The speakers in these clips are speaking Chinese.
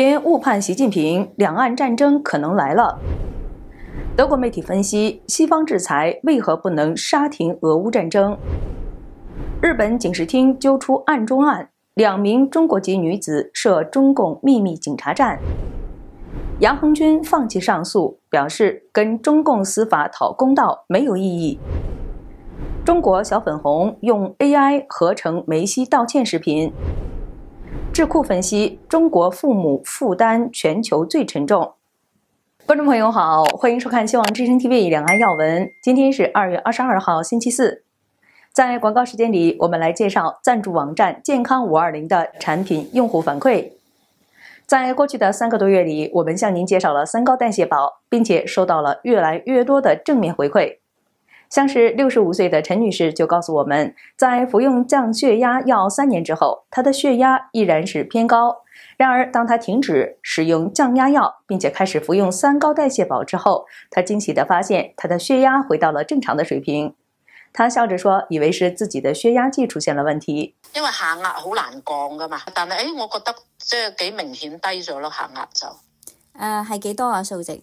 因误判习近平，两岸战争可能来了。德国媒体分析，西方制裁为何不能杀停俄乌战争？日本警视厅揪出案中案，两名中国籍女子设中共秘密警察站。杨红军放弃上诉，表示跟中共司法讨公道没有意义。中国小粉红用 AI 合成梅西道歉视频。智库分析：中国父母负担全球最沉重。观众朋友好，欢迎收看《希望之声 TV》两岸要闻。今天是二月二十二号，星期四。在广告时间里，我们来介绍赞助网站“健康五二零”的产品用户反馈。在过去的三个多月里，我们向您介绍了“三高代谢宝”，并且收到了越来越多的正面回馈。像是六十五岁的陈女士就告诉我们，在服用降血压药三年之后，她的血压依然是偏高。然而，当她停止使用降压药，并且开始服用三高代谢宝之后，她惊喜地发现，她的血压回到了正常的水平。她笑着说：“以为是自己的血压计出现了问题，因为下压好难降噶嘛。但系，哎，我觉得即系几明显低咗咯，下压就……呃，系几多啊数值？”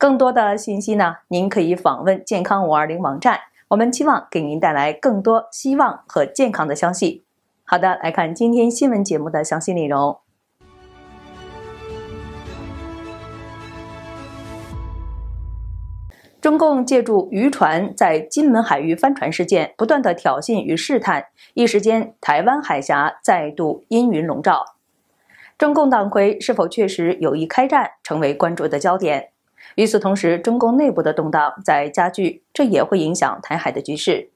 更多的信息呢？您可以访问健康五二零网站。我们期望给您带来更多希望和健康的消息。好的，来看今天新闻节目的详细内容。中共借助渔船在金门海域翻船事件不断的挑衅与试探，一时间台湾海峡再度阴云笼罩。中共党魁是否确实有意开战，成为关注的焦点。与此同时，中共内部的动荡在加剧，这也会影响台海的局势。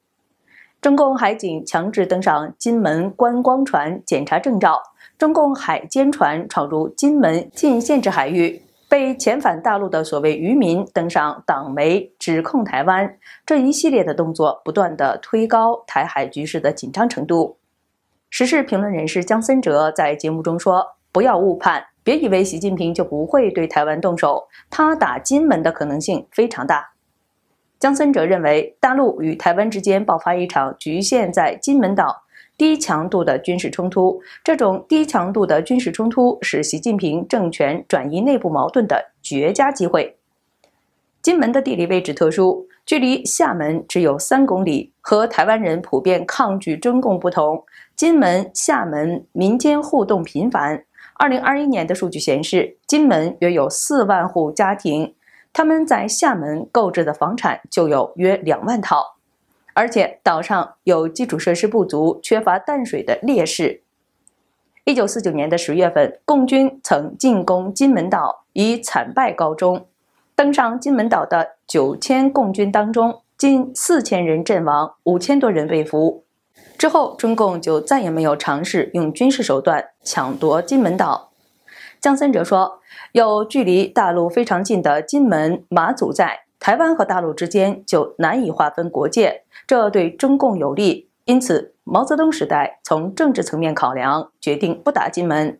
中共海警强制登上金门观光船检查证照，中共海监船闯入金门禁限制海域，被遣返大陆的所谓渔民登上党媒指控台湾，这一系列的动作不断的推高台海局势的紧张程度。时事评论人士江森哲在节目中说：“不要误判。”别以为习近平就不会对台湾动手，他打金门的可能性非常大。江森哲认为，大陆与台湾之间爆发一场局限在金门岛低强度的军事冲突，这种低强度的军事冲突是习近平政权转移内部矛盾的绝佳机会。金门的地理位置特殊，距离厦门只有三公里，和台湾人普遍抗拒中共不同，金门厦门民间互动频繁。二零二一年的数据显示，金门约有四万户家庭，他们在厦门购置的房产就有约两万套。而且岛上有基础设施不足、缺乏淡水的劣势。一九四九年的十月份，共军曾进攻金门岛，以惨败告终。登上金门岛的九千共军当中，近四千人阵亡，五千多人被俘。之后，中共就再也没有尝试用军事手段抢夺金门岛。江三哲说：“有距离大陆非常近的金门、马祖在台湾和大陆之间，就难以划分国界，这对中共有利。因此，毛泽东时代从政治层面考量，决定不打金门。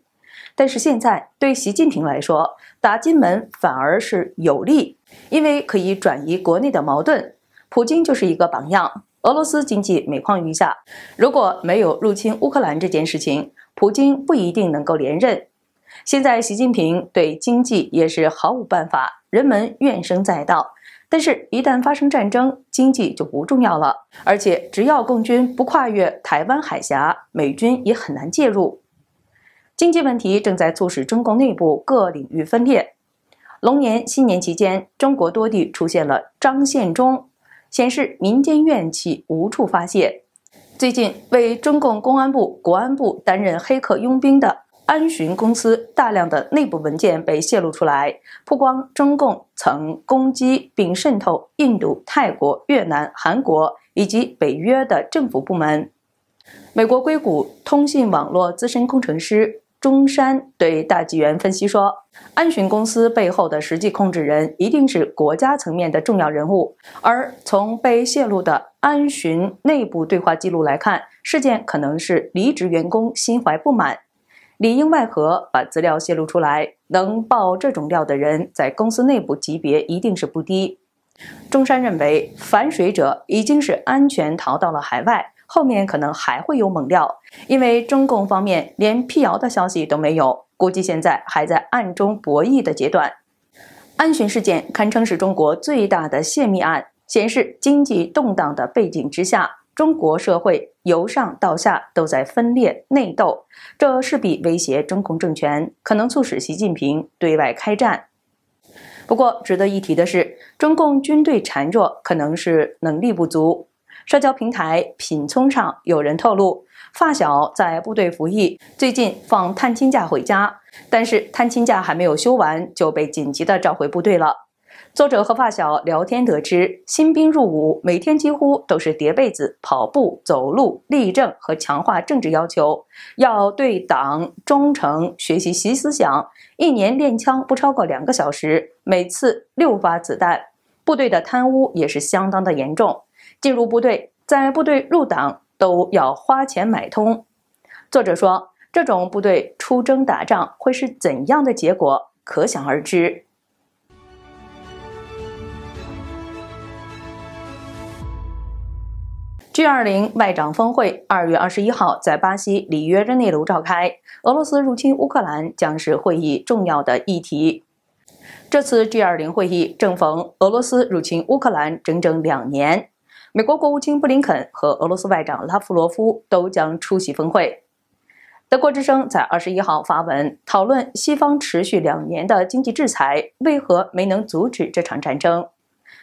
但是现在，对习近平来说，打金门反而是有利，因为可以转移国内的矛盾。普京就是一个榜样。”俄罗斯经济每况愈下，如果没有入侵乌克兰这件事情，普京不一定能够连任。现在习近平对经济也是毫无办法，人们怨声载道。但是，一旦发生战争，经济就不重要了。而且，只要共军不跨越台湾海峡，美军也很难介入。经济问题正在促使中共内部各领域分裂。龙年新年期间，中国多地出现了张献忠。显示民间怨气无处发泄。最近，为中共公安部、国安部担任黑客佣兵的安巡公司，大量的内部文件被泄露出来，曝光中共曾攻击并渗透印度、泰国、越南、韩国以及北约的政府部门。美国硅谷通信网络资深工程师。中山对大纪元分析说，安巡公司背后的实际控制人一定是国家层面的重要人物。而从被泄露的安巡内部对话记录来看，事件可能是离职员工心怀不满，里应外合把资料泄露出来。能爆这种料的人，在公司内部级别一定是不低。中山认为，反水者已经是安全逃到了海外。后面可能还会有猛料，因为中共方面连辟谣的消息都没有，估计现在还在暗中博弈的阶段。安巡事件堪称是中国最大的泄密案，显示经济动荡的背景之下，中国社会由上到下都在分裂内斗，这势必威胁中共政权，可能促使习近平对外开战。不过值得一提的是，中共军队孱弱可能是能力不足。社交平台品聪上有人透露，发小在部队服役，最近放探亲假回家，但是探亲假还没有休完就被紧急的召回部队了。作者和发小聊天得知，新兵入伍每天几乎都是叠被子、跑步、走路、立正和强化政治要求，要对党忠诚，学习习思想。一年练枪不超过两个小时，每次六发子弹。部队的贪污也是相当的严重。进入部队，在部队入党都要花钱买通。作者说：“这种部队出征打仗会是怎样的结果？可想而知。” G 二零外长峰会二月二十一号在巴西里约热内卢召开，俄罗斯入侵乌克兰将是会议重要的议题。这次 G 二零会议正逢俄罗斯入侵乌克兰整整两年。美国国务卿布林肯和俄罗斯外长拉夫罗夫都将出席峰会。德国之声在二十一号发文讨论西方持续两年的经济制裁为何没能阻止这场战争。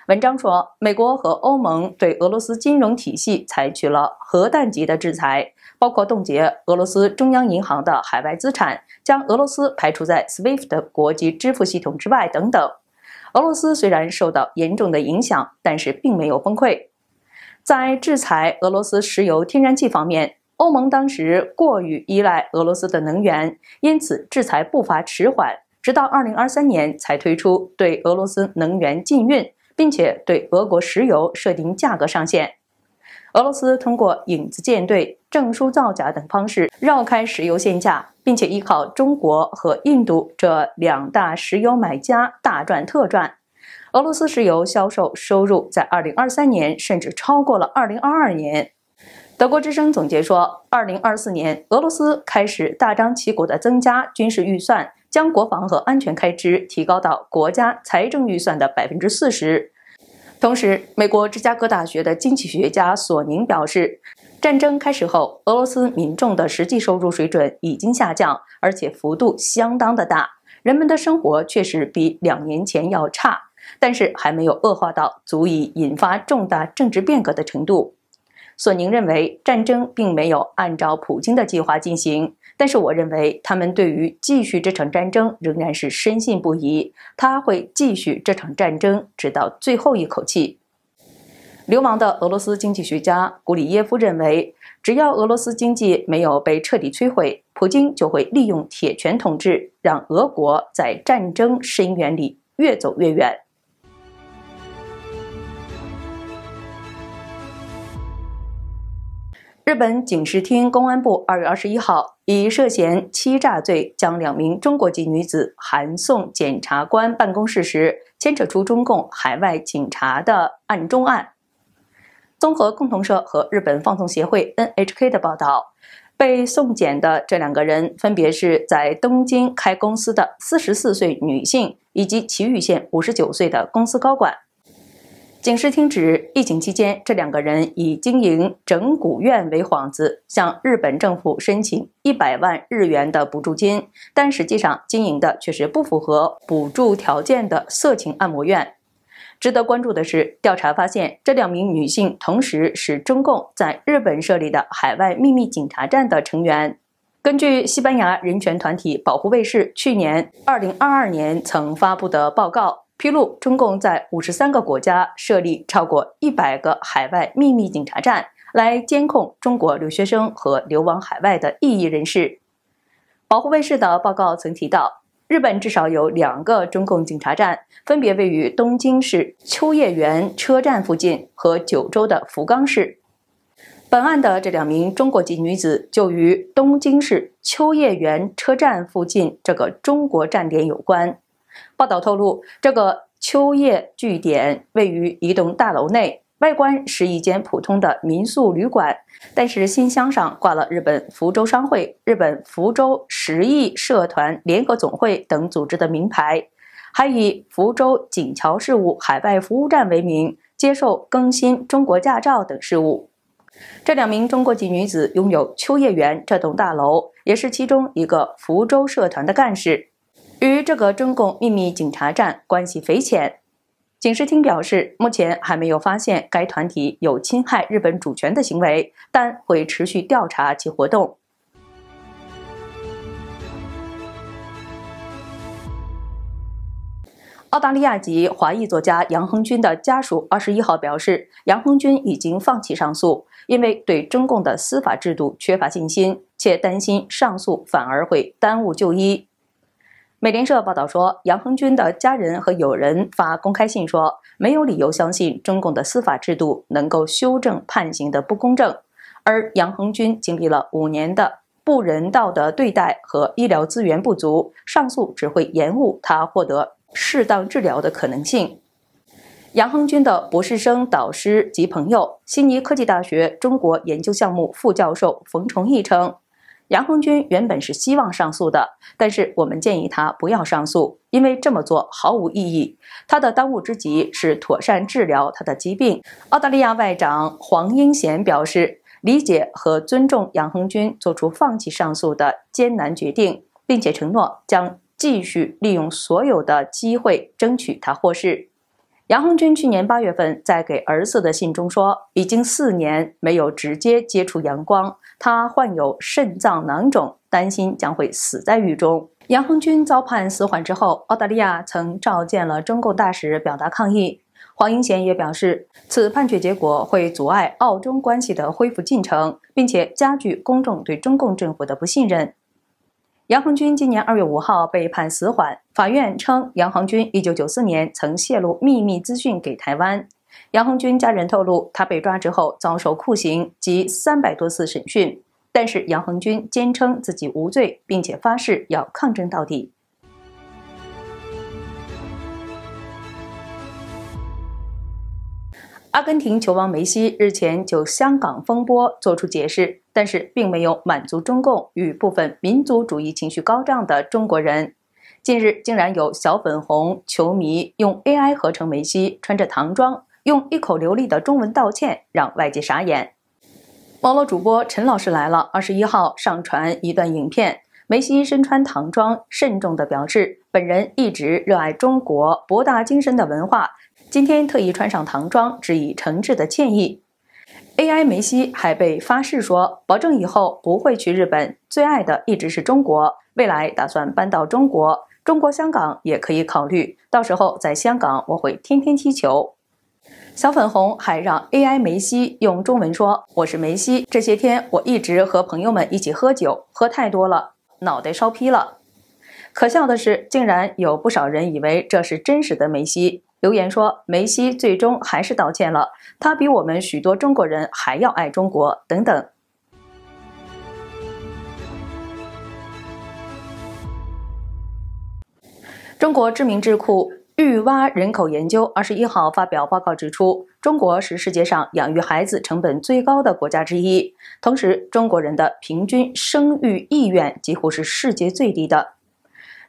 文章说，美国和欧盟对俄罗斯金融体系采取了核弹级的制裁，包括冻结俄罗斯中央银行的海外资产，将俄罗斯排除在 SWIFT 国际支付系统之外等等。俄罗斯虽然受到严重的影响，但是并没有崩溃。在制裁俄罗斯石油天然气方面，欧盟当时过于依赖俄罗斯的能源，因此制裁步伐迟缓，直到二零二三年才推出对俄罗斯能源禁运，并且对俄国石油设定价格上限。俄罗斯通过影子舰队、证书造假等方式绕开石油限价，并且依靠中国和印度这两大石油买家大赚特赚。俄罗斯石油销售收入在二零二三年甚至超过了二零二二年。德国之声总结说，二零二四年俄罗斯开始大张旗鼓地增加军事预算，将国防和安全开支提高到国家财政预算的百分之四十。同时，美国芝加哥大学的经济学家索宁表示，战争开始后，俄罗斯民众的实际收入水准已经下降，而且幅度相当的大，人们的生活确实比两年前要差。但是还没有恶化到足以引发重大政治变革的程度。索宁认为战争并没有按照普京的计划进行，但是我认为他们对于继续这场战争仍然是深信不疑。他会继续这场战争直到最后一口气。流亡的俄罗斯经济学家古里耶夫认为，只要俄罗斯经济没有被彻底摧毁，普京就会利用铁拳统治，让俄国在战争深渊里越走越远。日本警视厅公安部二月二十一号以涉嫌欺诈罪将两名中国籍女子函送检察官办公室时，牵扯出中共海外警察的案中案。综合共同社和日本放送协会 N H K 的报道，被送检的这两个人分别是在东京开公司的四十四岁女性以及埼玉县五十九岁的公司高管。警视厅指，疫情期间，这两个人以经营整蛊院为幌子，向日本政府申请一百万日元的补助金，但实际上经营的却是不符合补助条件的色情按摩院。值得关注的是，调查发现，这两名女性同时是中共在日本设立的海外秘密警察站的成员。根据西班牙人权团体保护卫士去年二零二二年曾发布的报告。披露，中共在五十三个国家设立超过一百个海外秘密警察站，来监控中国留学生和流亡海外的异议人士。保护卫士的报告曾提到，日本至少有两个中共警察站，分别位于东京市秋叶原车站附近和九州的福冈市。本案的这两名中国籍女子就与东京市秋叶原车站附近这个中国站点有关。报道透露，这个秋叶据点位于一栋大楼内，外观是一间普通的民宿旅馆，但是信箱上挂了日本福州商会、日本福州十亿社团联合总会等组织的名牌，还以福州锦桥事务海外服务站为名，接受更新中国驾照等事务。这两名中国籍女子拥有秋叶原这栋大楼，也是其中一个福州社团的干事。与这个中共秘密警察站关系匪浅，警视厅表示，目前还没有发现该团体有侵害日本主权的行为，但会持续调查其活动。澳大利亚籍华裔作家杨恒军的家属二十一号表示，杨恒军已经放弃上诉，因为对中共的司法制度缺乏信心，且担心上诉反而会耽误就医。美联社报道说，杨恒军的家人和友人发公开信说，没有理由相信中共的司法制度能够修正判刑的不公正，而杨恒军经历了五年的不人道的对待和医疗资源不足，上诉只会延误他获得适当治疗的可能性。杨恒军的博士生导师及朋友，悉尼科技大学中国研究项目副教授冯崇义称。杨红军原本是希望上诉的，但是我们建议他不要上诉，因为这么做毫无意义。他的当务之急是妥善治疗他的疾病。澳大利亚外长黄英贤表示，理解和尊重杨红军做出放弃上诉的艰难决定，并且承诺将继续利用所有的机会争取他获释。杨红军去年八月份在给儿子的信中说，已经四年没有直接接触阳光，他患有肾脏囊肿，担心将会死在狱中。杨红军遭判死缓之后，澳大利亚曾召见了中共大使，表达抗议。黄英贤也表示，此判决结果会阻碍澳中关系的恢复进程，并且加剧公众对中共政府的不信任。杨恒军今年二月五号被判死缓。法院称，杨恒军一九九四年曾泄露秘密资讯给台湾。杨恒军家人透露，他被抓之后遭受酷刑及三百多次审讯，但是杨恒军坚称自己无罪，并且发誓要抗争到底。阿根廷球王梅西日前就香港风波作出解释。但是并没有满足中共与部分民族主义情绪高涨的中国人。近日竟然有小粉红球迷用 AI 合成梅西穿着唐装，用一口流利的中文道歉，让外界傻眼。网络主播陈老师来了，二十一号上传一段影片，梅西身穿唐装，慎重地表示，本人一直热爱中国博大精深的文化，今天特意穿上唐装，致以诚挚的歉意。AI 梅西还被发誓说保证以后不会去日本，最爱的一直是中国，未来打算搬到中国，中国香港也可以考虑，到时候在香港我会天天踢球。小粉红还让 AI 梅西用中文说：“我是梅西，这些天我一直和朋友们一起喝酒，喝太多了，脑袋烧劈了。”可笑的是，竟然有不少人以为这是真实的梅西。留言说：“梅西最终还是道歉了，他比我们许多中国人还要爱中国。”等等。中国知名智库育蛙人口研究二十一号发表报告指出，中国是世界上养育孩子成本最高的国家之一，同时中国人的平均生育意愿几乎是世界最低的。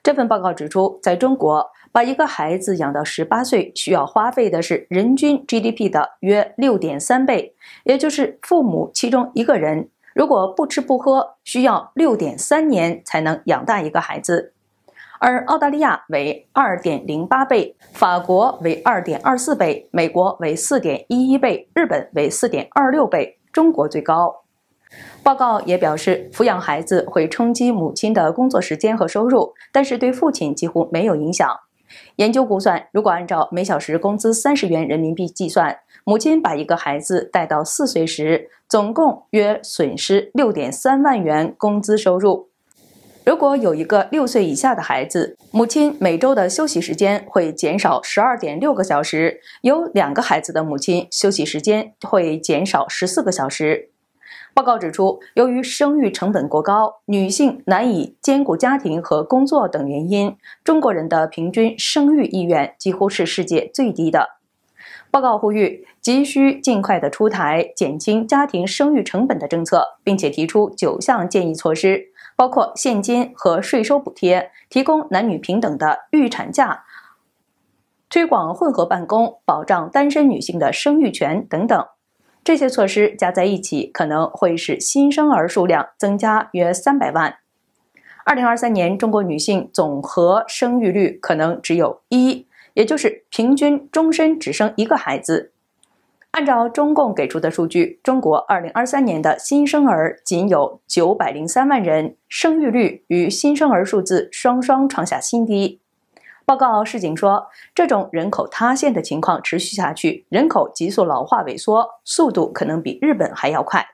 这份报告指出，在中国。把一个孩子养到十八岁需要花费的是人均 GDP 的约六点三倍，也就是父母其中一个人如果不吃不喝，需要六点三年才能养大一个孩子，而澳大利亚为二点零八倍，法国为二点二四倍，美国为四点一一倍，日本为四点二六倍，中国最高。报告也表示，抚养孩子会冲击母亲的工作时间和收入，但是对父亲几乎没有影响。研究估算，如果按照每小时工资三十元人民币计算，母亲把一个孩子带到四岁时，总共约损失六点三万元工资收入。如果有一个六岁以下的孩子，母亲每周的休息时间会减少十二点六个小时；有两个孩子的母亲，休息时间会减少十四个小时。报告指出，由于生育成本过高，女性难以兼顾家庭和工作等原因，中国人的平均生育意愿几乎是世界最低的。报告呼吁急需尽快的出台减轻家庭生育成本的政策，并且提出九项建议措施，包括现金和税收补贴，提供男女平等的预产假，推广混合办公，保障单身女性的生育权等等。这些措施加在一起，可能会使新生儿数量增加约三百万。二零二三年，中国女性总和生育率可能只有一，也就是平均终身只生一个孩子。按照中共给出的数据，中国二零二三年的新生儿仅有九百零三万人，生育率与新生儿数字双双创下新低。报告市警说，这种人口塌陷的情况持续下去，人口急速老化萎缩速度可能比日本还要快。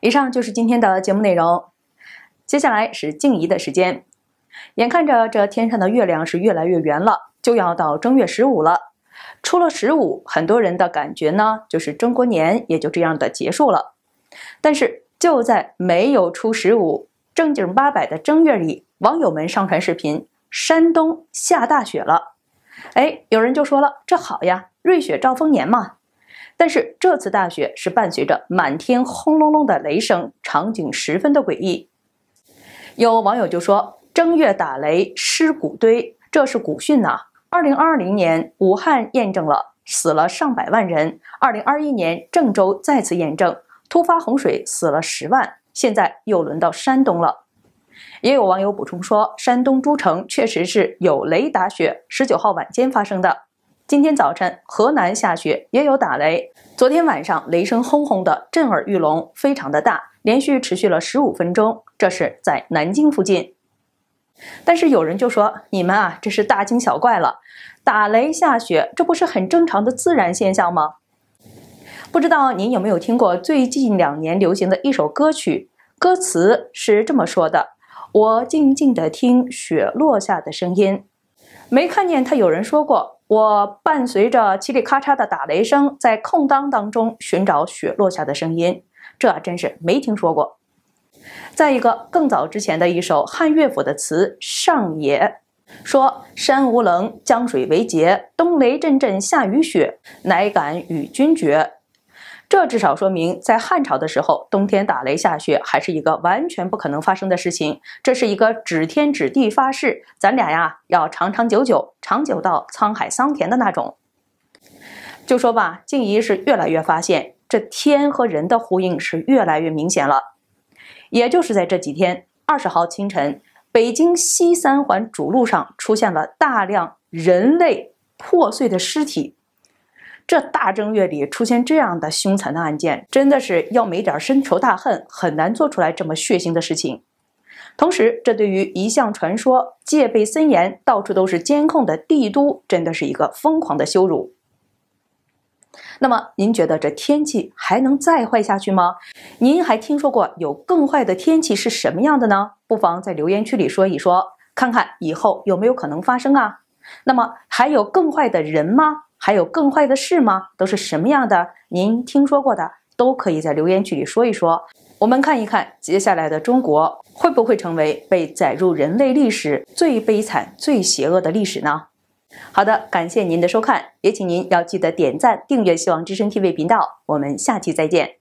以上就是今天的节目内容，接下来是静怡的时间。眼看着这天上的月亮是越来越圆了，就要到正月十五了。出了十五，很多人的感觉呢，就是中国年也就这样的结束了。但是。就在没有初十五正经八百的正月里，网友们上传视频：山东下大雪了。哎，有人就说了：“这好呀，瑞雪兆丰年嘛。”但是这次大雪是伴随着满天轰隆隆的雷声，场景十分的诡异。有网友就说：“正月打雷尸骨堆，这是古训呐。”二零二零年武汉验证了，死了上百万人；二零二一年郑州再次验证。突发洪水死了十万，现在又轮到山东了。也有网友补充说，山东诸城确实是有雷打雪，十九号晚间发生的。今天早晨河南下雪也有打雷，昨天晚上雷声轰轰的震耳欲聋，非常的大，连续持续了十五分钟。这是在南京附近。但是有人就说，你们啊，这是大惊小怪了，打雷下雪，这不是很正常的自然现象吗？不知道您有没有听过最近两年流行的一首歌曲，歌词是这么说的：“我静静地听雪落下的声音，没看见他有人说过我伴随着嘁里咔嚓的打雷声，在空当当中寻找雪落下的声音，这真是没听说过。”再一个更早之前的一首汉乐府的词《上也》，说：“山无棱，江水为竭，冬雷阵阵，夏雨雪，乃敢与君绝。”这至少说明，在汉朝的时候，冬天打雷下雪还是一个完全不可能发生的事情。这是一个指天指地发誓，咱俩呀要长长久久，长久到沧海桑田的那种。就说吧，静怡是越来越发现，这天和人的呼应是越来越明显了。也就是在这几天，二十号清晨，北京西三环主路上出现了大量人类破碎的尸体。这大正月里出现这样的凶残的案件，真的是要没点深仇大恨，很难做出来这么血腥的事情。同时，这对于一向传说戒备森严、到处都是监控的帝都，真的是一个疯狂的羞辱。那么，您觉得这天气还能再坏下去吗？您还听说过有更坏的天气是什么样的呢？不妨在留言区里说一说，看看以后有没有可能发生啊。那么，还有更坏的人吗？还有更坏的事吗？都是什么样的？您听说过的都可以在留言区里说一说。我们看一看接下来的中国会不会成为被载入人类历史最悲惨、最邪恶的历史呢？好的，感谢您的收看，也请您要记得点赞、订阅“希望之声 ”T V 频道。我们下期再见。